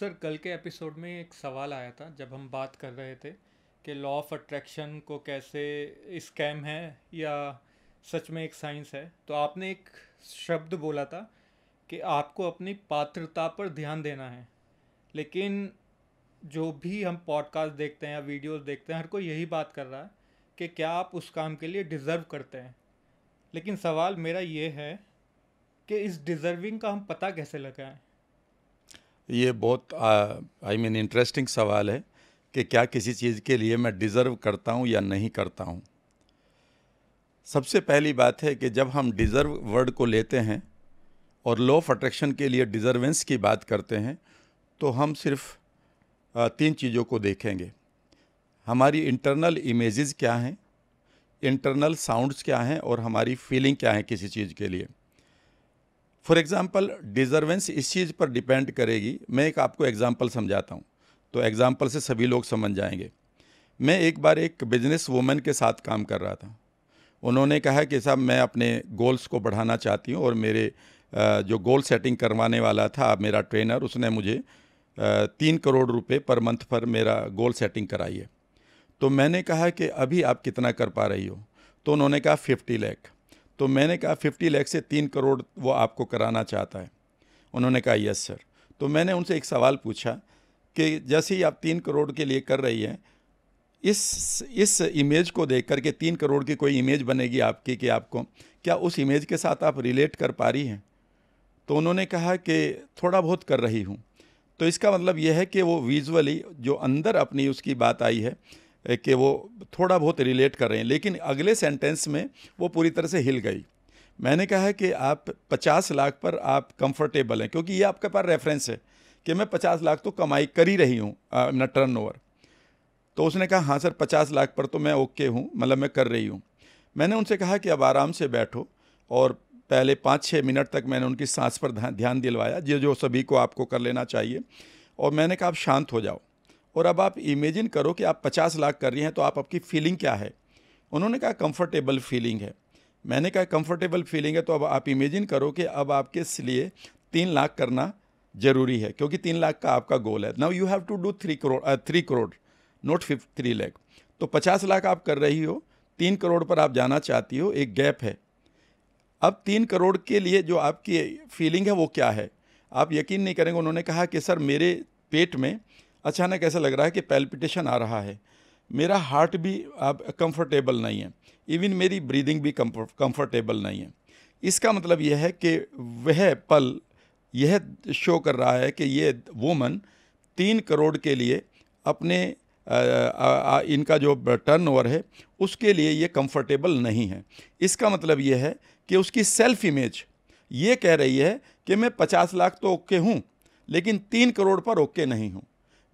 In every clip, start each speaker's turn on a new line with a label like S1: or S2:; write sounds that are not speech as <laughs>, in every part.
S1: Sir कल के episode में एक सवाल आया था जब हम बात कर रहे थे कि लॉ ऑफ अट्रैक्शन को कैसे स्कैम है या सच में एक साइंस है तो आपने एक शब्द बोला था कि आपको अपनी पात्रता पर ध्यान देना है लेकिन जो भी हम पॉडकास्ट देखते हैं या वीडियोस देखते हैं हर कोई यही बात कर रहा है कि क्या आप उस काम के लिए डिज़र्व करते हैं लेकिन सवाल मेरा ये है कि इस डिज़र्विंग का हम पता कैसे लगाएं
S2: ये बहुत आई मीन इंटरेस्टिंग सवाल है कि क्या किसी चीज़ के लिए मैं डिज़र्व करता हूँ या नहीं करता हूँ सबसे पहली बात है कि जब हम डिज़र्व वर्ड को लेते हैं और लॉ ऑफ अट्रैक्शन के लिए डिज़र्वेंस की बात करते हैं तो हम सिर्फ तीन चीज़ों को देखेंगे हमारी इंटरनल इमेजेस क्या हैं इंटरनल साउंड्स क्या हैं और हमारी फीलिंग क्या है किसी चीज़ के लिए फॉर एग्ज़ाम्पल डिजर्वेंस इस चीज़ पर डिपेंड करेगी मैं एक आपको एग्ज़ाम्पल समझाता हूँ तो एग्ज़ाम्पल से सभी लोग समझ जाएंगे मैं एक बार एक बिजनेस वूमेन के साथ काम कर रहा था उन्होंने कहा कि साहब मैं अपने गोल्स को बढ़ाना चाहती हूँ और मेरे जो गोल सेटिंग करवाने वाला था मेरा ट्रेनर उसने मुझे तीन करोड़ रुपए पर मंथ पर मेरा गोल सेटिंग कराई है तो मैंने कहा कि अभी आप कितना कर पा रही हो तो उन्होंने कहा फिफ्टी लैख तो मैंने कहा फिफ्टी लैख से तीन करोड़ वो आपको कराना चाहता है उन्होंने कहा यस सर तो मैंने उनसे एक सवाल पूछा कि जैसे ही आप तीन करोड़ के लिए कर रही हैं इस इस इमेज को देख करके तीन करोड़ की कोई इमेज बनेगी आपकी कि आपको क्या उस इमेज के साथ आप रिलेट कर पा रही हैं तो उन्होंने कहा कि थोड़ा बहुत कर रही हूँ तो इसका मतलब यह है कि वो विजुअली जो अंदर अपनी उसकी बात आई है कि वो थोड़ा बहुत रिलेट कर रहे हैं लेकिन अगले सेंटेंस में वो पूरी तरह से हिल गई मैंने कहा है कि आप पचास लाख पर आप कंफर्टेबल हैं क्योंकि ये आपके पास रेफरेंस है कि मैं पचास लाख तो कमाई कर ही रही हूँ अपना टर्न ओवर तो उसने कहा हाँ सर पचास लाख पर तो मैं ओके हूँ मतलब मैं कर रही हूँ मैंने उनसे कहा कि अब आराम से बैठो और पहले पाँच छः मिनट तक मैंने उनकी सांस पर ध्यान दिलवाया जो जो सभी को आपको कर लेना चाहिए और मैंने कहा आप शांत हो जाओ और अब आप इमेजिन करो कि आप पचास लाख कर रही हैं तो आप आपकी फीलिंग क्या है उन्होंने कहा कंफर्टेबल फीलिंग है मैंने कहा कंफर्टेबल फीलिंग है तो अब आप इमेजिन करो कि अब आपके लिए तीन लाख करना ज़रूरी है क्योंकि तीन लाख का आपका गोल है now you have to do three crore three crore not फिफ थ्री लैख तो पचास लाख आप कर रही हो तीन करोड़ पर आप जाना चाहती हो एक गैप है अब तीन करोड़ के लिए जो आपकी फीलिंग है वो क्या है आप यकीन नहीं करेंगे उन्होंने कहा कि सर मेरे पेट में अचानक ऐसा लग रहा है कि पैल्पिटेशन आ रहा है मेरा हार्ट भी अब कंफर्टेबल नहीं है इवन मेरी ब्रीदिंग भी कंफर्टेबल नहीं है इसका मतलब यह है कि वह पल यह शो कर रहा है कि ये वोमन तीन करोड़ के लिए अपने आ, आ, आ, इनका जो टर्न ओवर है उसके लिए ये कंफर्टेबल नहीं है इसका मतलब ये है कि उसकी सेल्फ इमेज ये कह रही है कि मैं पचास लाख तो ओके हूँ लेकिन तीन करोड़ पर ओके नहीं हूँ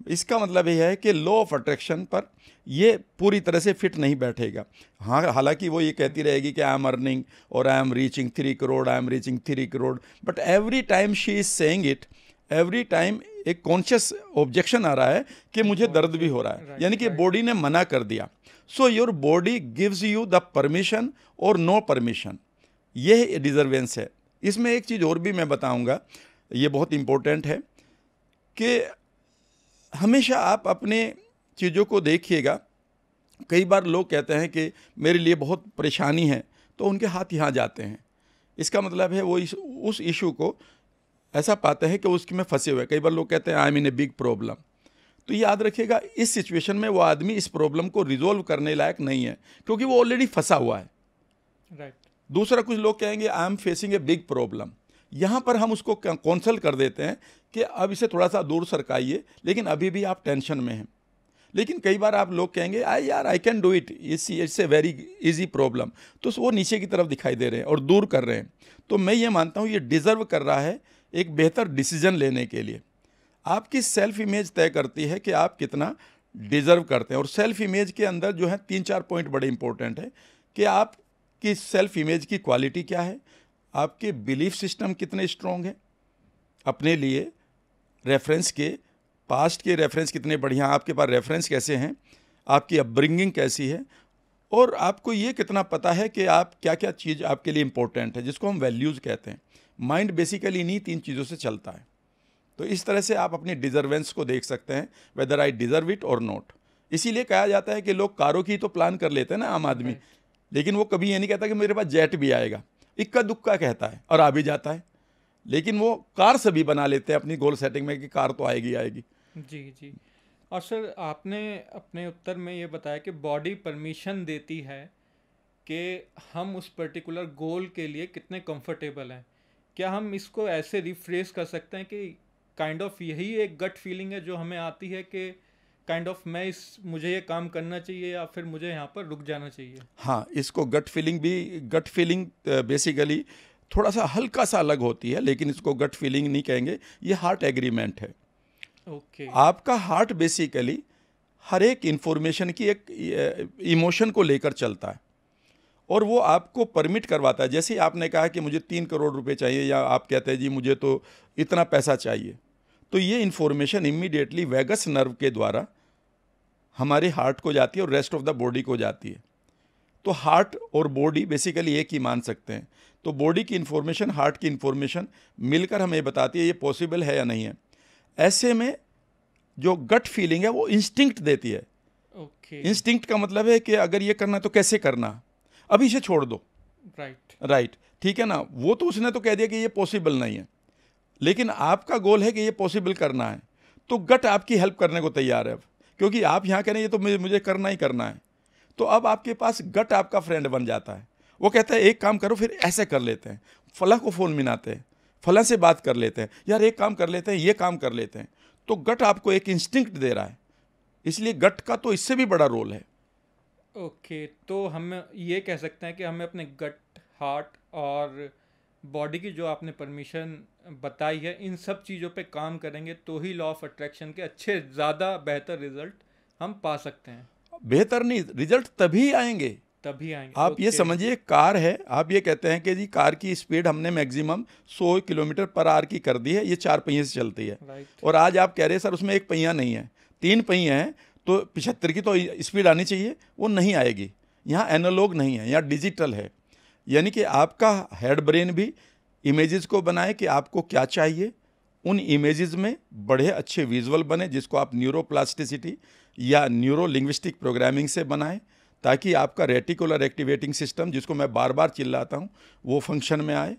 S2: इसका मतलब यह है कि लॉ ऑफ अट्रैक्शन पर ये पूरी तरह से फिट नहीं बैठेगा हाँ हालांकि वो ये कहती रहेगी कि आई एम अर्निंग और I am reaching three crore I am reaching three crore but every time she is saying it every time एक कॉन्शियस ऑब्जेक्शन आ रहा है कि मुझे दर्द भी हो रहा है यानी कि बॉडी ने मना कर दिया so your body gives you the permission और नो परमिशन यह डिजर्वेंस है इसमें एक चीज़ और भी मैं बताऊंगा ये बहुत इंपॉर्टेंट है कि हमेशा आप अपने चीज़ों को देखिएगा कई बार लोग कहते हैं कि मेरे लिए बहुत परेशानी है तो उनके हाथ यहाँ जाते हैं इसका मतलब है वो इस उस इशू को ऐसा पाते हैं कि उसमें फंसे हुए कई बार लोग कहते हैं I am in a big problem तो याद रखिएगा इस सिचुएशन में वो आदमी इस प्रॉब्लम को रिजोल्व करने लायक नहीं है क्योंकि वो ऑलरेडी फंसा हुआ है राइट right. दूसरा कुछ लोग कहेंगे I am facing a big problem यहाँ पर हम उसको कौंसल कर देते हैं कि अब इसे थोड़ा सा दूर सरकाइए लेकिन अभी भी आप टेंशन में हैं लेकिन कई बार आप लोग कहेंगे आई यार I can do it it's it's a very easy problem तो वो नीचे की तरफ दिखाई दे रहे हैं और दूर कर रहे हैं तो मैं ये मानता हूँ ये डिज़र्व कर रहा है एक बेहतर डिसीजन लेने के लिए आपकी सेल्फ इमेज तय करती है कि आप कितना डिज़र्व करते हैं और सेल्फ इमेज के अंदर जो है तीन चार पॉइंट बड़े इंपॉर्टेंट है कि आपकी सेल्फ इमेज की क्वालिटी क्या है आपके बिलीफ सिस्टम कितने स्ट्रॉन्ग हैं अपने लिए रेफरेंस के पास्ट के रेफरेंस कितने बढ़िया आपके पास रेफरेंस कैसे हैं आपकी अपब्रिंगिंग कैसी है और आपको ये कितना पता है कि आप क्या क्या चीज़ आपके लिए इम्पोर्टेंट है जिसको हम वैल्यूज़ कहते हैं माइंड बेसिकली इन्हीं तीन चीज़ों से चलता है तो इस तरह से आप अपने डिजर्वेंस को देख सकते हैं वेदर आई डिजर्व इट और नॉट इसीलिए कहा जाता है कि लोग कारों की तो प्लान कर लेते हैं ना आम आदमी लेकिन वो कभी ये नहीं कहता कि मेरे पास जेट भी आएगा इक्का दुक्का कहता है और आ भी जाता है लेकिन वो कार सभी बना लेते हैं अपनी गोल सेटिंग में कि कार तो आएगी आएगी
S1: जी जी और सर आपने अपने उत्तर में ये बताया कि बॉडी परमिशन देती है कि हम उस पर्टिकुलर गोल के लिए कितने कंफर्टेबल हैं क्या हम इसको ऐसे रिफ्रेश कर सकते हैं कि काइंड kind ऑफ of यही एक गट फीलिंग है जो हमें आती है कि काइंड ऑफ मैं इस मुझे ये काम करना चाहिए या फिर मुझे यहाँ पर रुक जाना चाहिए
S2: हाँ इसको गट फीलिंग भी गट फीलिंग बेसिकली थोड़ा सा हल्का सा अलग होती है लेकिन इसको गट फीलिंग नहीं कहेंगे ये हार्ट एग्रीमेंट है ओके okay. आपका हार्ट बेसिकली हर एक इन्फॉर्मेशन की एक इमोशन को लेकर चलता है और वो आपको परमिट करवाता है जैसे आपने कहा कि मुझे तीन करोड़ रुपए चाहिए या आप कहते हैं जी मुझे तो इतना पैसा चाहिए तो ये इन्फॉर्मेशन इमीडिएटली वेगस नर्व के द्वारा हमारे हार्ट को जाती है और रेस्ट ऑफ द बॉडी को जाती है तो हार्ट और बॉडी बेसिकली एक ही मान सकते हैं तो बॉडी की इन्फॉर्मेशन हार्ट की इन्फॉर्मेशन मिलकर हमें बताती है ये पॉसिबल है या नहीं है ऐसे में जो गट फीलिंग है वो इंस्टिंक्ट देती है
S1: okay. इंस्टिंक्ट
S2: का मतलब है कि अगर ये करना तो कैसे करना अभी इसे छोड़ दो राइट राइट ठीक है ना वो तो उसने तो कह दिया कि ये पॉसिबल नहीं है लेकिन आपका गोल है कि ये पॉसिबल करना है तो गट आपकी हेल्प करने को तैयार है अब क्योंकि आप यहाँ कह रहे हैं ये तो मुझे करना ही करना है तो अब आपके पास गट आपका फ्रेंड बन जाता है वो कहता है एक काम करो फिर ऐसे कर लेते हैं फला को फ़ोन मिलाते हैं फला से बात कर लेते हैं यार एक काम कर लेते हैं ये काम कर लेते हैं तो गट आपको एक इंस्टिंक्ट दे रहा है इसलिए गट का तो इससे भी बड़ा रोल है
S1: ओके okay, तो हम ये कह सकते हैं कि हमें अपने गट हार्ट और बॉडी की जो आपने परमिशन बताई है इन सब चीज़ों पे काम करेंगे तो ही लॉ ऑफ अट्रैक्शन के अच्छे ज़्यादा बेहतर रिजल्ट हम पा सकते हैं
S2: बेहतर नहीं रिजल्ट तभी आएंगे तभी आएंगे आप ये समझिए कार है आप ये कहते हैं कि जी कार की स्पीड हमने मैक्सिमम 100 किलोमीटर पर आर की कर दी है ये चार पहिए से चलती है और आज आप कह रहे हैं सर उसमें एक पहिया नहीं है तीन पहिए हैं तो पिछहत्तर की तो स्पीड आनी चाहिए वो नहीं आएगी यहाँ एनालॉग नहीं है यहाँ डिजिटल है यानी कि आपका हेड ब्रेन भी इमेजेस को बनाए कि आपको क्या चाहिए उन इमेजेस में बड़े अच्छे विजुअल बने जिसको आप न्यूरोप्लास्टिसिटी या न्यूरो लिंग्विस्टिक प्रोग्रामिंग से बनाएं ताकि आपका रेटिकुलर एक्टिवेटिंग सिस्टम जिसको मैं बार बार चिल्लाता हूँ वो फंक्शन में आए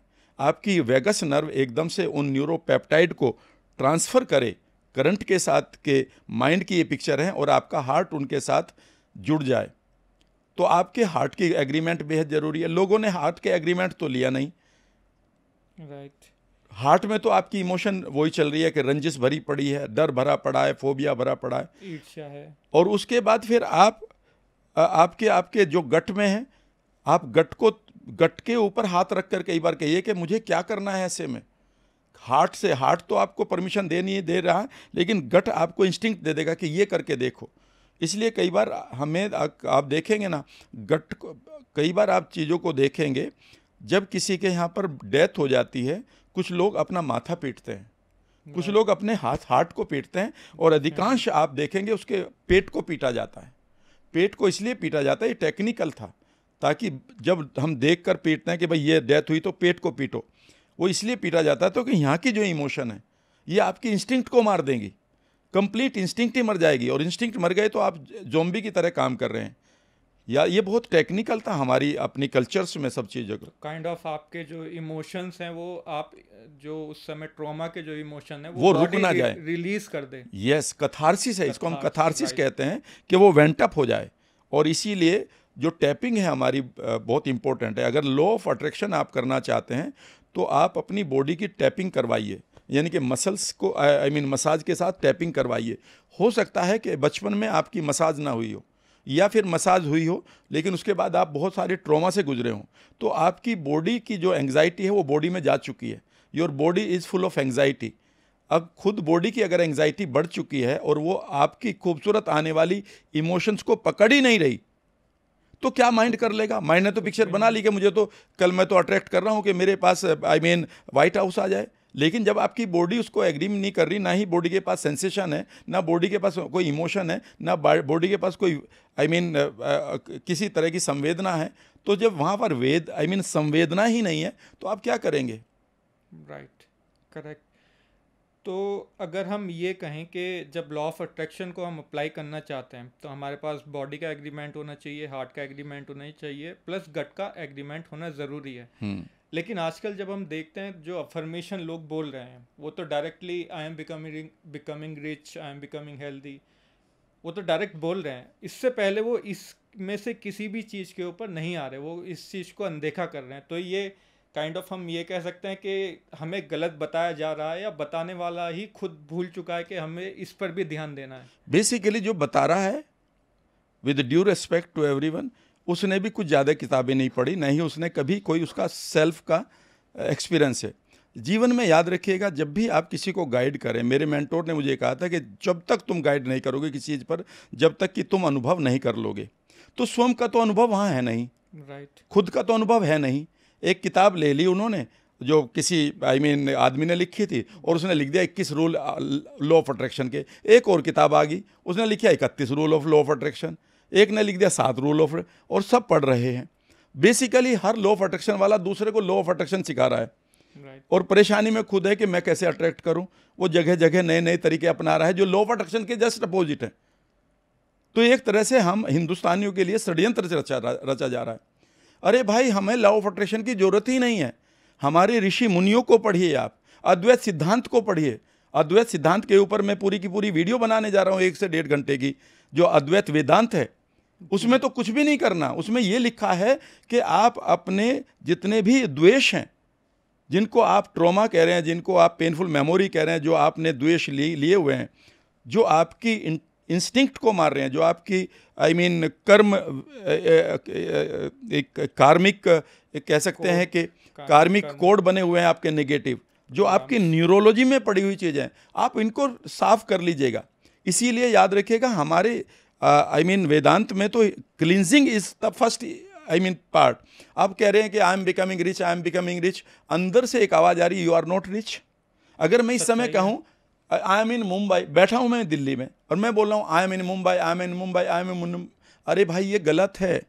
S2: आपकी वेगस नर्व एकदम से उन न्यूरोपेप्टाइड को ट्रांसफ़र करे करंट के साथ के माइंड की ये पिक्चर है और आपका हार्ट उनके साथ जुड़ जाए तो आपके हार्ट की एग्रीमेंट बेहद ज़रूरी है लोगों ने हार्ट के एग्रीमेंट तो लिया नहीं राइट right. हार्ट में तो आपकी इमोशन वही चल रही है कि रंजिश भरी पड़ी है डर भरा पड़ा है फोबिया भरा पड़ा है, है। और उसके बाद फिर आप आपके आपके जो गट में है आप गट को गट के ऊपर हाथ रख कर कई बार कहिए कि मुझे क्या करना है ऐसे में हार्ट से हार्ट तो आपको परमिशन दे नहीं दे रहा लेकिन गट आपको इंस्टिंक्ट दे देगा कि ये करके देखो इसलिए कई बार हमें आप देखेंगे ना गट कई बार आप चीज़ों को देखेंगे जब किसी के यहाँ पर डेथ हो जाती है कुछ लोग अपना माथा पीटते हैं कुछ लोग अपने हाथ हार्ट को पीटते हैं और अधिकांश आप देखेंगे उसके पेट को पीटा जाता है पेट को इसलिए पीटा जाता है ये टेक्निकल था ताकि जब हम देख कर पीटते हैं कि भाई ये डेथ हुई तो पेट को पीटो वो इसलिए पीटा जाता है तो कि यहाँ की जो इमोशन है ये आपकी इंस्टिंक्ट को मार देंगी कंप्लीट इंस्टिंक्ट ही मर जाएगी और इंस्टिंक्ट मर गए तो आप जोम्बी की तरह काम कर रहे हैं या ये बहुत टेक्निकल था हमारी अपनी कल्चर्स में सब चीज़ों का
S1: काइंड ऑफ आपके जो इमोशंस हैं वो आप जो उस समय ट्रॉमा के जो इमोशन है वो, वो रुक ना जाए रिलीज कर दे
S2: यस yes, कथारसिस है इसको हम कथारसिस कहते हैं कि वो वेंटअप हो जाए और इसीलिए जो टैपिंग है हमारी बहुत इंपॉर्टेंट है अगर लॉ ऑफ अट्रैक्शन आप करना चाहते हैं तो आप अपनी बॉडी की टैपिंग करवाइए यानी कि मसल्स को आई मीन मसाज के साथ टैपिंग करवाइए हो सकता है कि बचपन में आपकी मसाज ना हुई हो या फिर मसाज हुई हो लेकिन उसके बाद आप बहुत सारे ट्रॉमा से गुजरे हों तो आपकी बॉडी की जो एंग्जाइटी है वो बॉडी में जा चुकी है your body is full of anxiety अब खुद बॉडी की अगर एंगजाइटी बढ़ चुकी है और वो आपकी खूबसूरत आने वाली इमोशंस को पकड़ ही नहीं रही तो क्या माइंड कर लेगा माइंड ने तो पिक्चर बना ली कि मुझे तो कल मैं तो अट्रैक्ट कर रहा हूँ कि मेरे पास आई मीन वाइट हाउस आ जाए लेकिन जब आपकी बॉडी उसको एग्री नहीं कर रही ना ही बॉडी के पास सेंसेशन है ना बॉडी के पास कोई इमोशन है ना बॉडी के पास कोई आई I मीन mean, किसी तरह की संवेदना है तो जब वहाँ पर वेद आई I मीन mean, संवेदना ही नहीं है तो आप क्या करेंगे
S1: राइट right. करेक्ट तो अगर हम ये कहें कि जब लॉ ऑफ अट्रैक्शन को हम अप्लाई करना चाहते हैं तो हमारे पास बॉडी का एग्रीमेंट होना चाहिए हार्ट का एग्रीमेंट होना चाहिए प्लस गट का एग्रीमेंट होना ज़रूरी है हम्म। लेकिन आजकल जब हम देखते हैं जो अफर्मेशन लोग बोल रहे हैं वो तो directly I am becoming becoming rich I am becoming healthy वो तो डायरेक्ट बोल रहे हैं इससे पहले वो इसमें से किसी भी चीज़ के ऊपर नहीं आ रहे वो इस चीज़ को अनदेखा कर रहे हैं तो ये काइंड kind ऑफ of हम ये कह सकते हैं कि हमें गलत बताया जा रहा है या बताने वाला ही खुद भूल चुका है कि हमें इस पर भी ध्यान देना है
S2: बेसिकली जो बता रहा है with due respect to every उसने भी कुछ ज़्यादा किताबें नहीं पढ़ी ना ही उसने कभी कोई उसका सेल्फ का एक्सपीरियंस है जीवन में याद रखिएगा जब भी आप किसी को गाइड करें मेरे मैंटोर ने मुझे कहा था कि जब तक तुम गाइड नहीं करोगे किसी चीज़ पर जब तक कि तुम अनुभव नहीं कर लोगे तो स्वयं का तो अनुभव वहाँ है नहीं राइट right. खुद का तो अनुभव है नहीं एक किताब ले ली उन्होंने जो किसी आई I मीन mean, आदमी ने लिखी थी और उसने लिख दिया इक्कीस रूल लॉ ऑफ अट्रैक्शन के एक और किताब आ गई उसने लिखा इकतीस rule of law of attraction एक ने लिख दिया सात रूल ऑफ और सब पढ़ रहे हैं बेसिकली हर लॉ ऑफ अट्रैक्शन वाला दूसरे को लॉ ऑफ अट्रैक्शन सिखा रहा है right. और परेशानी में खुद है कि मैं कैसे अट्रैक्ट करूं वो जगह जगह नए नए तरीके अपना रहा है जो लॉ ऑफ अट्रैक्शन के जस्ट अपोजिट है तो एक तरह से हम हिंदुस्तानियों के लिए षड्यंत्र रचा रचा जा रहा है अरे भाई हमें लॉ ऑफ अट्रैक्शन की जरूरत ही नहीं है हमारे ऋषि मुनियों को पढ़िए आप अद्वैत सिद्धांत को पढ़िए अद्वैत सिद्धांत के ऊपर मैं पूरी की पूरी वीडियो बनाने जा रहा हूँ एक से डेढ़ घंटे की जो अद्वैत वेदांत है उसमें तो कुछ भी नहीं करना उसमें ये लिखा है कि आप अपने जितने भी द्वेष हैं जिनको आप ट्रॉमा कह रहे हैं जिनको आप पेनफुल मेमोरी कह रहे हैं जो आपने द्वेष लिए लिए हुए हैं जो आपकी इंस्टिंक्ट को मार रहे हैं जो आपकी आई I मीन mean, कर्म एक कार्मिक कह सकते हैं कि कार्मिक कोड बने हुए हैं आपके नेगेटिव जो हाँ, आपकी न्यूरोलॉजी हाँ। में पड़ी हुई चीज़ें हैं आप इनको साफ कर लीजिएगा इसीलिए याद रखिएगा हमारे आई मीन वेदांत में तो cleansing is the first I mean part आप कह रहे हैं कि I am becoming rich I am becoming rich अंदर से एक आवाज़ आ रही यू आर नॉट रिच अगर मैं इस समय कहूँ आई एम इन मुंबई बैठा हूँ मैं दिल्ली में और मैं बोल रहा हूँ I am in Mumbai I am in Mumbai I am in अरे भाई ये गलत है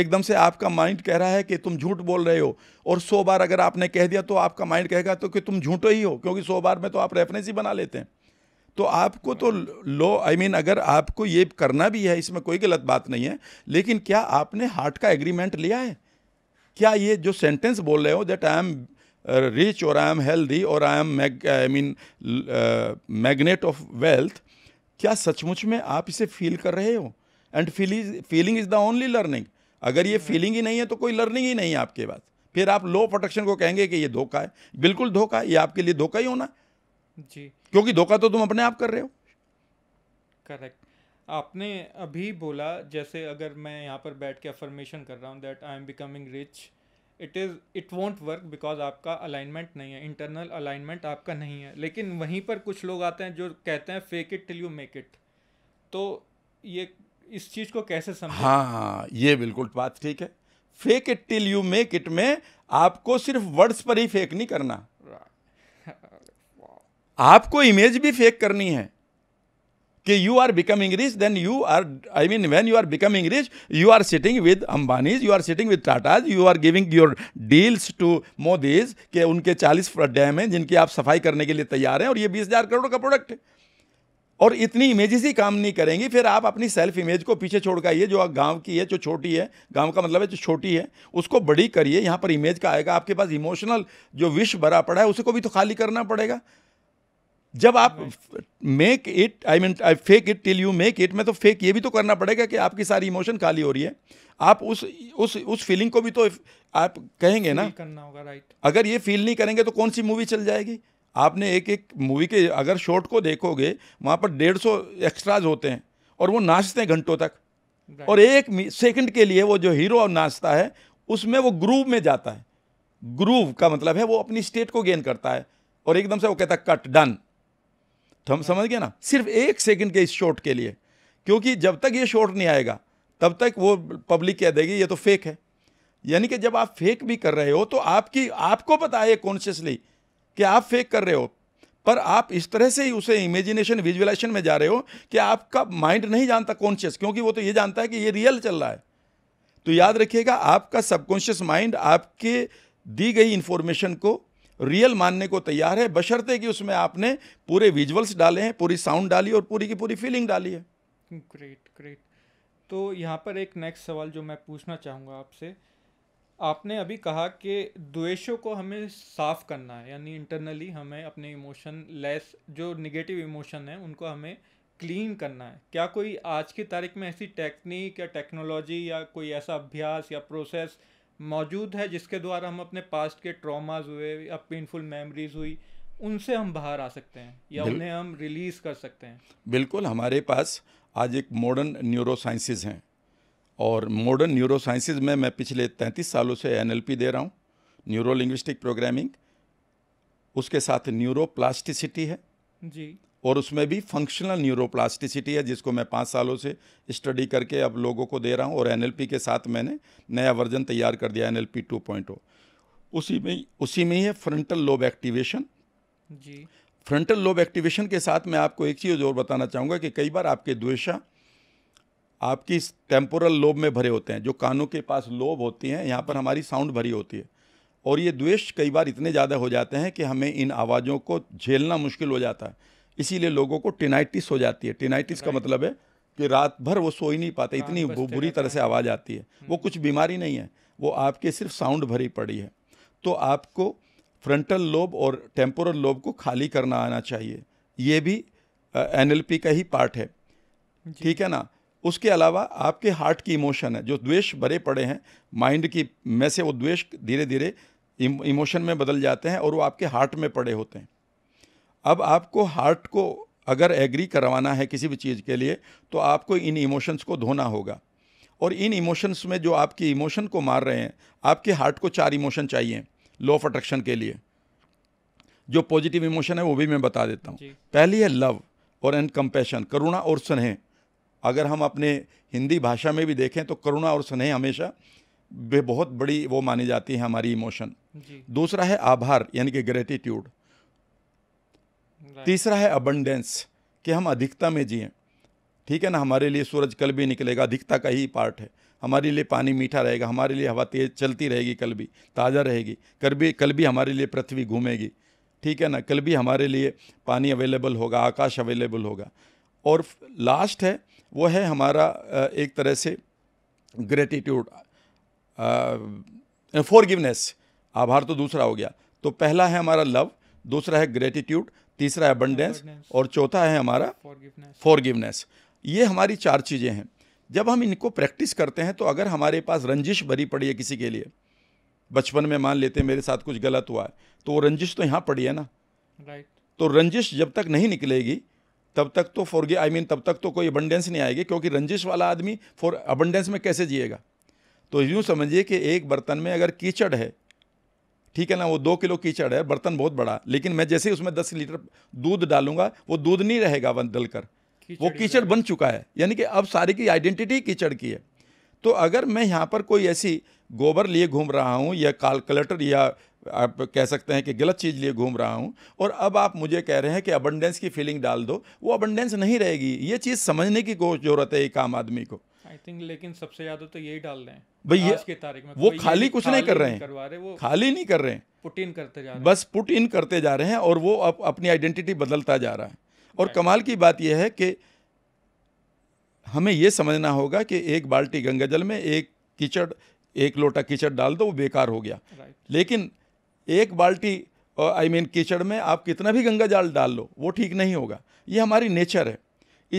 S2: एकदम से आपका माइंड कह रहा है कि तुम झूठ बोल रहे हो और सौ बार अगर आपने कह दिया तो आपका माइंड कहेगा तो कि तुम झूठो ही हो क्योंकि सौ बार में तो आप रेफरेंस ही बना लेते हैं तो आपको तो लो आई I मीन mean, अगर आपको ये करना भी है इसमें कोई गलत बात नहीं है लेकिन क्या आपने हार्ट का एग्रीमेंट लिया है क्या ये जो सेंटेंस बोल रहे हो दैट आई एम रिच और आई एम हेल्दी और I am I mean magnet of wealth क्या सचमुच में आप इसे फील कर रहे हो and feeling is the only learning अगर ये फीलिंग ही नहीं है तो कोई लर्निंग ही नहीं है आपके पास फिर आप लो प्रोटेक्शन को कहेंगे कि ये धोखा है बिल्कुल धोखा है ये आपके लिए धोखा ही होना जी क्योंकि धोखा तो तुम अपने आप कर रहे हो
S1: करेक्ट आपने अभी बोला जैसे अगर मैं यहाँ पर बैठ के अफर्मेशन कर रहा हूँ that I am becoming rich it is it won't work because आपका अलाइनमेंट नहीं है इंटरनल अलाइनमेंट आपका नहीं है लेकिन वहीं पर कुछ लोग आते हैं जो कहते हैं fake it till you make it तो ये इस चीज़ को कैसे समझ हाँ
S2: हाँ ये बिल्कुल बात ठीक है fake it till you make it में आपको सिर्फ वर्ड्स पर ही फेक नहीं करना <laughs> आपको इमेज भी फेक करनी है कि you are becoming rich then you are I mean when you are becoming rich you are sitting with Ambanis you are sitting with Tatas you are giving your deals to Modis के उनके चालीस डैम हैं जिनकी आप सफाई करने के लिए तैयार हैं और ये बीस हज़ार करोड़ का प्रोडक्ट है और इतनी इमेजेस ही काम नहीं करेंगी फिर आप अपनी सेल्फ इमेज को पीछे छोड़ कर आइए जो गांव की है जो छोटी है गांव का मतलब है जो छोटी है उसको बड़ी करिए यहाँ पर इमेज का आएगा आपके पास इमोशनल जो विश भरा पड़ा है उसे को भी तो खाली करना पड़ेगा जब आप make it I mean I fake it till you make it में तो फेक ये भी तो करना पड़ेगा कि आपकी सारी इमोशन खाली हो रही है आप उस उस उस फीलिंग को भी तो आप कहेंगे ना
S1: करना होगा राइट
S2: अगर ये फील नहीं करेंगे तो कौन सी मूवी चल जाएगी आपने एक एक मूवी के अगर शॉर्ट को देखोगे वहाँ पर डेढ़ सौ एक्स्ट्राज होते हैं और वो नाचते हैं घंटों तक right. और एक सेकंड के लिए वो जो हीरो नाचता है उसमें वो ग्रूव में जाता है ग्रूव का मतलब है वो अपनी स्टेट को गेन करता है और एकदम से वो कहता है कट डन तो हम समझ गए ना सिर्फ एक सेकंड के इस शॉट के लिए क्योंकि जब तक ये शॉट नहीं आएगा तब तक वो पब्लिक कह देगी ये तो फेक है यानी कि जब आप फेक भी कर रहे हो तो आपकी आपको पता है कॉन्शियसली कि आप फेक कर रहे हो पर आप इस तरह से ही उसे इमेजिनेशन विजुअलाइजेशन में जा रहे हो कि आपका माइंड नहीं जानता कॉन्शियस क्योंकि वो तो ये जानता है कि ये रियल चल रहा है तो याद रखिएगा आपका सबकॉन्शियस माइंड आपके दी गई इन्फॉर्मेशन को रियल मानने को तैयार है बशर्ते कि उसमें आपने पूरे विजुअल्स डाले हैं पूरी साउंड डाली और पूरी की पूरी फीलिंग डाली है
S1: ग्रेट ग्रेट तो यहाँ पर एक नेक्स्ट सवाल जो मैं पूछना चाहूँगा आपसे आपने अभी कहा कि द्वेषों को हमें साफ़ करना है यानी इंटरनली हमें अपने इमोशन लेस जो निगेटिव इमोशन है उनको हमें क्लीन करना है क्या कोई आज की तारीख में ऐसी टेक्निक या टेक्नोलॉजी या कोई ऐसा अभ्यास या प्रोसेस मौजूद है जिसके द्वारा हम अपने पास्ट के ट्रॉमाज हुए या पेनफुल मेमोरीज हुई उनसे हम बाहर आ सकते हैं या उन्हें हम रिलीज़ कर सकते हैं
S2: बिल्कुल हमारे पास आज एक मॉडर्न न्यूरो साइंसिस हैं और मॉडर्न न्यूरो साइंसिस में मैं पिछले तैंतीस सालों से एन दे रहा हूँ न्यूरो लिंग्विस्टिक प्रोग्रामिंग उसके साथ न्यूरो प्लास्टिसिटी है जी और उसमें भी फंक्शनल न्यूरोप्लास्टिसिटी है जिसको मैं पाँच सालों से स्टडी करके अब लोगों को दे रहा हूँ और एन के साथ मैंने नया वर्जन तैयार कर दिया एन एल पी उसी में उसी में ही है फ्रंटल लोब एक्टिवेशन जी फ्रंटल लोब एक्टिवेशन के साथ मैं आपको एक चीज़ और बताना चाहूँगा कि कई बार आपके द्वेषा आपकी टेम्पोरल लोब में भरे होते हैं जो कानों के पास लोब होती हैं यहाँ पर हमारी साउंड भरी होती है और ये द्वेष कई बार इतने ज़्यादा हो जाते हैं कि हमें इन आवाज़ों को झेलना मुश्किल हो जाता है इसीलिए लोगों को टिनाइटिस हो जाती है टिनाइटिस का मतलब है कि रात भर वो सो ही नहीं पाते इतनी बुरी तरह से आवाज़ आती है वो हम्म। कुछ बीमारी नहीं है वो आपके सिर्फ साउंड भरी पड़ी है तो आपको फ्रंटल लोब और टेम्पोरल लोब को खाली करना आना चाहिए ये भी एन का ही पार्ट है ठीक है ना उसके अलावा आपके हार्ट की इमोशन है जो द्वेष भरे पड़े हैं माइंड की में से वो द्वेष धीरे धीरे इमोशन में बदल जाते हैं और वो आपके हार्ट में पड़े होते हैं अब आपको हार्ट को अगर एग्री करवाना है किसी भी चीज़ के लिए तो आपको इन इमोशंस को धोना होगा और इन इमोशंस में जो आपकी इमोशन को मार रहे हैं आपके हार्ट को चार इमोशन चाहिए लॉ ऑफ अट्रैक्शन के लिए जो पॉजिटिव इमोशन है वो भी मैं बता देता हूँ पहली है लव और एंड कंपेशन करुणा और स्नेह अगर हम अपने हिंदी भाषा में भी देखें तो करुणा और स्नेह हमेशा बहुत बड़ी वो मानी जाती है हमारी इमोशन दूसरा है आभार यानी कि ग्रेटिट्यूड तीसरा है अबंडेंस कि हम अधिकता में जिए ठीक है ना हमारे लिए सूरज कल भी निकलेगा अधिकता का ही पार्ट है हमारे लिए पानी मीठा रहेगा हमारे लिए हवा तेज चलती रहेगी कल भी ताज़ा रहेगी कल भी कल भी हमारे लिए पृथ्वी घूमेगी ठीक है ना कल भी हमारे लिए पानी अवेलेबल होगा आकाश अवेलेबल होगा और लास्ट है वो है हमारा एक तरह से ग्रेटिट्यूड फॉरगिवनेस आभार तो दूसरा हो गया तो पहला है हमारा लव दूसरा है ग्रेटिट्यूड तीसरा अबंडेंस और चौथा है हमारा फॉरगिवनेस ये हमारी चार चीज़ें हैं जब हम इनको प्रैक्टिस करते हैं तो अगर हमारे पास रंजिश भरी पड़ी है किसी के लिए बचपन में मान लेते हैं मेरे साथ कुछ गलत हुआ है तो वो रंजिश तो यहाँ पड़ी है ना राइट तो रंजिश जब तक नहीं निकलेगी तब तक तो फॉर आई मीन तब तक तो कोई अबंडेंस नहीं आएगी क्योंकि रंजिश वाला आदमी फॉर अबंडेंस में कैसे जिएगा तो यूँ समझिए कि एक बर्तन में अगर कीचड़ है ठीक है ना वो दो किलो कीचड़ है बर्तन बहुत बड़ा लेकिन मैं जैसे ही उसमें दस लीटर दूध डालूंगा वो दूध नहीं रहेगा बंद डल कर वो कीचड़ बन चुका है यानी कि अब सारी की आइडेंटिटी कीचड़ की है तो अगर मैं यहाँ पर कोई ऐसी गोबर लिए घूम रहा हूँ या कैलकुलेटर या आप कह सकते हैं कि गलत चीज़ लिए घूम रहा हूँ और अब आप मुझे कह रहे हैं कि अबंडेंस की फीलिंग डाल दो वो अबंडेंस नहीं रहेगी ये चीज़ समझने की ज़रूरत है एक आम आदमी को
S1: आई थिंक लेकिन सबसे ज्यादा तो यही डाल रहे
S2: हैं भाई ये की तारीख में तो वो खाली कुछ नहीं कर रहे हैं रहे खाली नहीं कर रहे हैं पुट इन करते जा रहे बस पुट इन करते जा रहे हैं और वो अब अपनी आइडेंटिटी बदलता जा रहा है और कमाल की बात यह है कि हमें यह समझना होगा कि एक बाल्टी गंगा जल में एक कीचड़ एक लोटा कीचड़ डाल दो वो बेकार हो गया लेकिन एक बाल्टी आई मीन कीचड़ में आप कितना भी गंगा जल डाल लो वो ठीक नहीं होगा ये हमारी नेचर है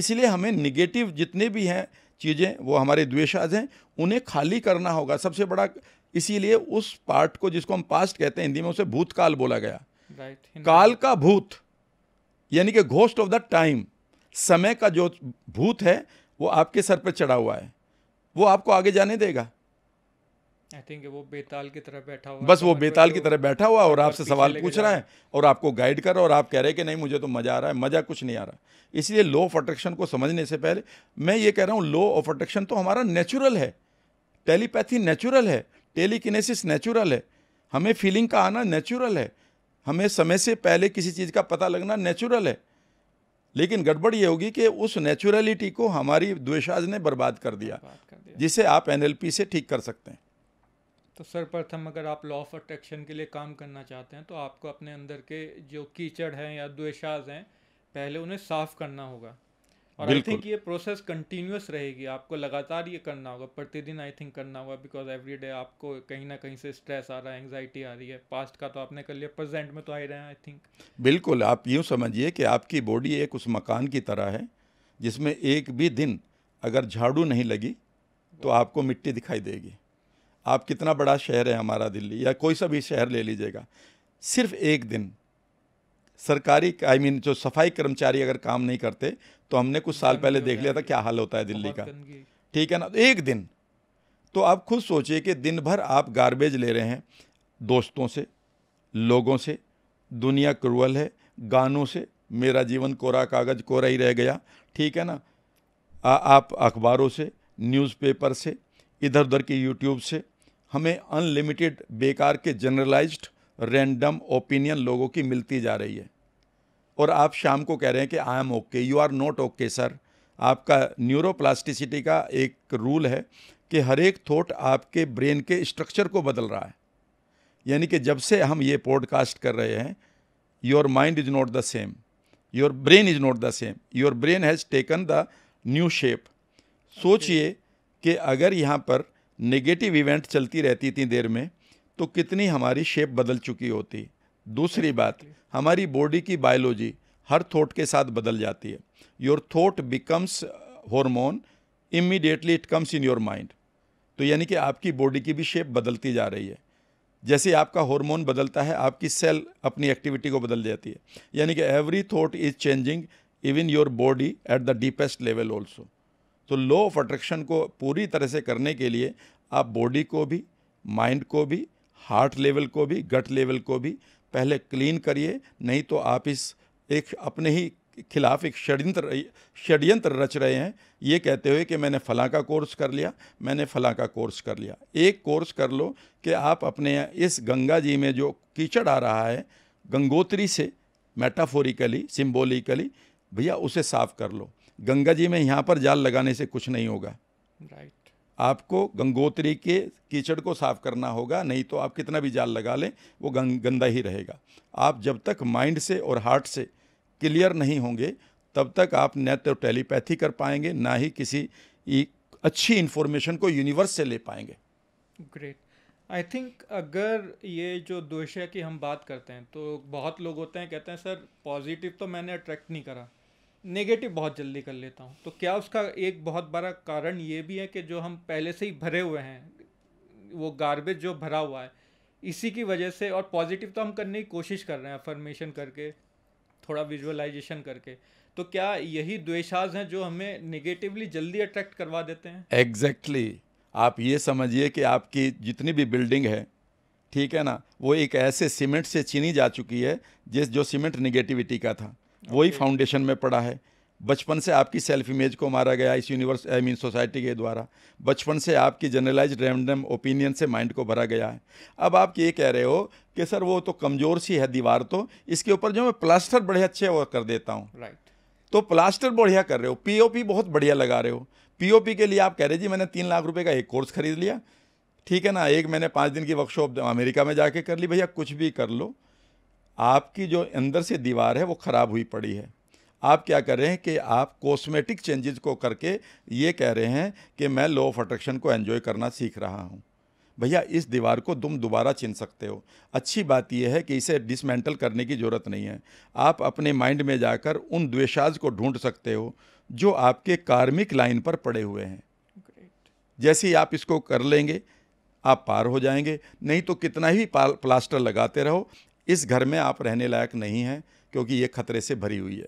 S2: इसलिए हमें निगेटिव जितने भी हैं चीज़ें वो हमारे द्वेषाज हैं उन्हें खाली करना होगा सबसे बड़ा इसीलिए उस पार्ट को जिसको हम पास्ट कहते हैं हिंदी में उसे भूतकाल बोला गया right, काल का भूत यानी कि घोस्ट ऑफ द टाइम समय का जो भूत है वो आपके सर पर चढ़ा हुआ है वो आपको आगे जाने देगा
S1: वो बेताल की तरह बैठा हुआ बस तो वो बेताल की तरह बैठा हुआ और आपसे सवाल पूछ रहा है
S2: और आपको गाइड कर रहा है और आप कह रहे हैं कि नहीं मुझे तो मज़ा आ रहा है मज़ा कुछ नहीं आ रहा इसलिए लॉ ऑफ अट्रैक्शन को समझने से पहले मैं ये कह रहा हूँ लॉ ऑफ अट्रैक्शन तो हमारा नेचुरल है टेलीपैथी नेचुरल है टेलीकिनेसिस नेचुरल है हमें फीलिंग का आना नेचुरल है हमें समय से पहले किसी चीज़ का पता लगना नेचुरल है लेकिन गड़बड़ ये होगी कि उस नेचुरलिटी को हमारी द्वेशाज ने बर्बाद कर दिया, कर दिया। जिसे आप एनएलपी से ठीक कर सकते हैं
S1: तो सर्वप्रथम अगर आप लॉ ऑफ अट्रैक्शन के लिए काम करना चाहते हैं तो आपको अपने अंदर के जो कीचड़ हैं या द्वेशाज हैं पहले उन्हें साफ करना होगा और आई थिंक ये प्रोसेस कंटिन्यूस रहेगी आपको लगातार ये करना होगा प्रतिदिन आई थिंक करना होगा बिकॉज एवरी डे आपको कहीं ना कहीं से स्ट्रेस आ रहा है एंगजाइटी आ रही है पास्ट का तो आपने कर लिया प्रेजेंट में तो आ ही रहे हैं आई थिंक
S2: बिल्कुल आप यूँ समझिए कि आपकी बॉडी एक उस मकान की तरह है जिसमें एक भी दिन अगर झाड़ू नहीं लगी तो आपको मिट्टी दिखाई देगी आप कितना बड़ा शहर है हमारा दिल्ली या कोई सा भी शहर ले लीजिएगा सिर्फ एक दिन सरकारी आई I मीन mean, जो सफाई कर्मचारी अगर काम नहीं करते तो हमने कुछ साल पहले देख लिया था क्या हाल होता है दिल्ली का ठीक है ना तो एक दिन तो आप खुद सोचिए कि दिन भर आप गार्बेज ले रहे हैं दोस्तों से लोगों से दुनिया क्रूअल है गानों से मेरा जीवन कोरा कागज कोरा ही रह गया ठीक है ना आ, आप अखबारों से न्यूज़पेपर से इधर उधर की यूट्यूब से हमें अनलिमिटेड बेकार के जनरलाइज्ड रैंडम ओपिनियन लोगों की मिलती जा रही है और आप शाम को कह रहे हैं कि I am okay you are not okay sir आपका न्यूरोप्लास्टिसिटी का एक रूल है कि हर एक थॉट आपके ब्रेन के स्ट्रक्चर को बदल रहा है यानी कि जब से हम ये पॉडकास्ट कर रहे हैं your mind is not the same your brain is not the same your brain has taken the new shape सोचिए कि अगर यहाँ पर नेगेटिव इवेंट चलती रहती इतनी देर में तो कितनी हमारी शेप बदल चुकी होती दूसरी बात हमारी बॉडी की बायोलॉजी हर थॉट के साथ बदल जाती है your thought becomes hormone immediately it comes in your mind तो यानी कि आपकी बॉडी की भी शेप बदलती जा रही है जैसे आपका हार्मोन बदलता है आपकी सेल अपनी एक्टिविटी को बदल जाती है यानी कि every thought is changing even your body at the deepest level also तो लॉ ऑफ अट्रैक्शन को पूरी तरह से करने के लिए आप बॉडी को भी माइंड को भी हार्ट लेवल को भी गट लेवल को भी पहले क्लीन करिए नहीं तो आप इस एक अपने ही खिलाफ एक षड्यंत्र षड्यंत्र रच रहे हैं ये कहते हुए कि मैंने फलां का कोर्स कर लिया मैंने फलां का कोर्स कर लिया एक कोर्स कर लो कि आप अपने इस गंगा जी में जो कीचड़ आ रहा है गंगोत्री से मेटाफोरिकली सिम्बोलिकली भैया उसे साफ़ कर लो गंगा जी में यहाँ पर जाल लगाने से कुछ नहीं होगा
S1: राइट right.
S2: आपको गंगोत्री के कीचड़ को साफ करना होगा नहीं तो आप कितना भी जाल लगा लें वो गंदा ही रहेगा आप जब तक माइंड से और हार्ट से क्लियर नहीं होंगे तब तक आप न तो टेलीपैथी कर पाएंगे ना ही किसी अच्छी इन्फॉर्मेशन को यूनिवर्स से ले पाएंगे
S1: ग्रेट आई थिंक अगर ये जो दोषय की हम बात करते हैं तो बहुत लोग होते हैं कहते हैं सर पॉजिटिव तो मैंने अट्रैक्ट नहीं करा नेगेटिव बहुत जल्दी कर लेता हूँ तो क्या उसका एक बहुत बड़ा कारण ये भी है कि जो हम पहले से ही भरे हुए हैं वो गार्बेज जो भरा हुआ है इसी की वजह से और पॉजिटिव तो हम करने की कोशिश कर रहे हैं अफर्मेशन करके थोड़ा विजुअलाइजेशन करके तो क्या यही द्वेषाज हैं जो हमें नेगेटिवली जल्दी अट्रैक्ट करवा देते हैं
S2: एग्जैक्टली exactly. आप ये समझिए कि आपकी जितनी भी बिल्डिंग है ठीक है ना वो एक ऐसे सीमेंट से चीनी जा चुकी है जिस जो सीमेंट निगेटिविटी का था वही फाउंडेशन में पड़ा है बचपन से आपकी सेल्फ इमेज को मारा गया इस यूनिवर्स आई मीन सोसाइटी के द्वारा बचपन से आपकी जनरलाइज रैंडम ओपिनियन से माइंड को भरा गया है अब आप ये कह रहे हो कि सर वो तो कमज़ोर सी है दीवार तो इसके ऊपर जो मैं प्लास्टर बड़े अच्छे और कर देता हूँ राइट right. तो प्लास्टर बढ़िया कर रहे हो पीओपी बहुत बढ़िया लगा रहे हो पीओपी के लिए आप कह रहे जी मैंने तीन लाख रुपये का एक कोर्स खरीद लिया ठीक है ना एक मैंने पाँच दिन की वर्कशॉप अमेरिका में जाके कर ली भैया कुछ भी कर लो आपकी जो अंदर से दीवार है वो ख़राब हुई पड़ी है आप क्या कर रहे हैं कि आप कॉस्मेटिक चेंजेस को करके ये कह रहे हैं कि मैं लॉ ऑफ अट्रैक्शन को एन्जॉय करना सीख रहा हूँ भैया इस दीवार को तुम दोबारा चिन सकते हो अच्छी बात यह है कि इसे डिसमेंटल करने की ज़रूरत नहीं है आप अपने माइंड में जाकर उन द्वेषाज को ढूंढ सकते हो जो आपके कार्मिक लाइन पर पड़े हुए हैं जैसे ही आप इसको कर लेंगे आप पार हो जाएंगे नहीं तो कितना ही प्लास्टर लगाते रहो इस घर में आप रहने लायक नहीं हैं क्योंकि ये खतरे से भरी हुई है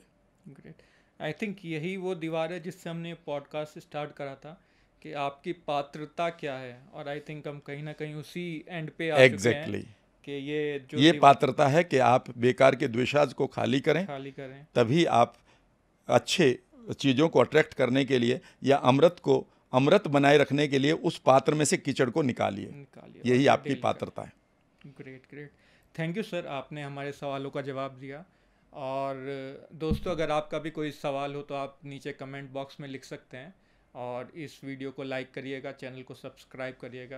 S1: ग्रेट आई थिंक यही वो दीवार है जिससे हमने पॉडकास्ट स्टार्ट करा था कि आपकी पात्रता क्या है और आई थिंक हम कहीं ना कहीं उसी एंड पे आ exactly. हैं कि ये जो ये पात्रता है
S2: कि आप बेकार के द्विशाज को खाली करें खाली करें तभी आप अच्छे चीज़ों को अट्रैक्ट करने के लिए या अमृत को अमृत बनाए रखने के लिए उस पात्र में से कीचड़ को निकालिए निकालिए यही आपकी पात्रता है
S1: great great thank you sir आपने हमारे सवालों का जवाब दिया और दोस्तों अगर आपका भी कोई सवाल हो तो आप नीचे कमेंट बॉक्स में लिख सकते हैं और इस वीडियो को लाइक करिएगा चैनल को सब्सक्राइब करिएगा